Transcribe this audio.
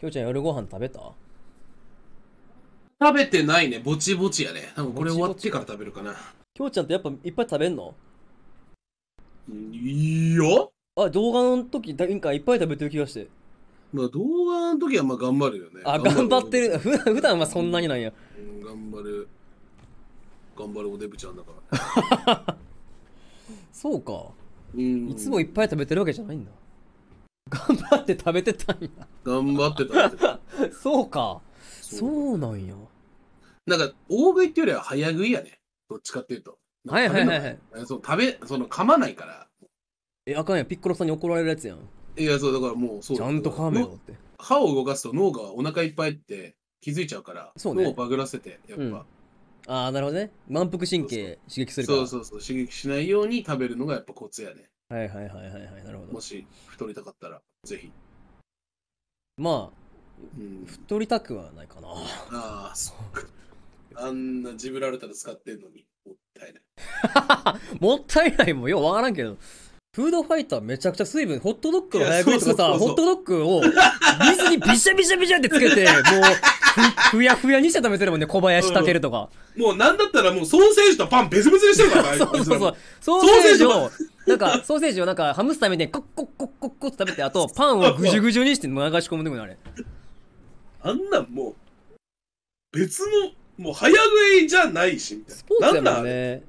きょうちゃん夜ご飯食べた食べてないね。ぼちぼちやね。多分これ終わってから食べるかな。きょうちゃんってやっぱいっぱい食べんのいいよあ、動画の時、なんかいっぱい食べてる気がして。まあ動画の時はまあ頑張るよね。あ、頑張ってる。普段普段はそんなになんや。うん、頑張る。頑張るおデブちゃんだから。そうか。うん。いつもいっぱい食べてるわけじゃないんだ。頑張って食べてたんや。頑張って食べてた。そうか。そうなんや。なんか、大食いっていうよりは早食いやね。どっちかっていうと。はいはいはいそう食べ、その噛まないから。え、あかんや。ピッコロさんに怒られるやつやん。いや、そう、だからもう、そう。ちゃんと噛めよって。歯を動かすと脳がお腹いっぱいって気づいちゃうから、そうね、脳をバグらせて、やっぱ。うん、ああ、なるほどね。満腹神経刺激するから。そうそうそう刺激しないように食べるのがやっぱコツやね。はいはいはいはいはいなるほどもし太りたかったらぜひまあ、うん、太りたくはないかなああそうかあんなジブラルタル使ってんのに もったいないもったいないもようわからんけどフードファイターめちゃくちゃ水分、ホットドッグの早食いとかさ、ホットドッグを水にビシャビシャビシャってつけて、もう、ふやふやにして食べてるもんね、小林るとか。もうなんだったらもうソーセージとパン別々にしてるから、そうそうそう。ソーセージをなんか、ソーセージをなんか、ハムスターみたいにコッコッコッコッコッと食べて、あと、パンをぐじゅぐじゅにして流し込むでもあれ。あんなんもう、別の、もう早食いじゃないし、みたいな。スポーツだもんね。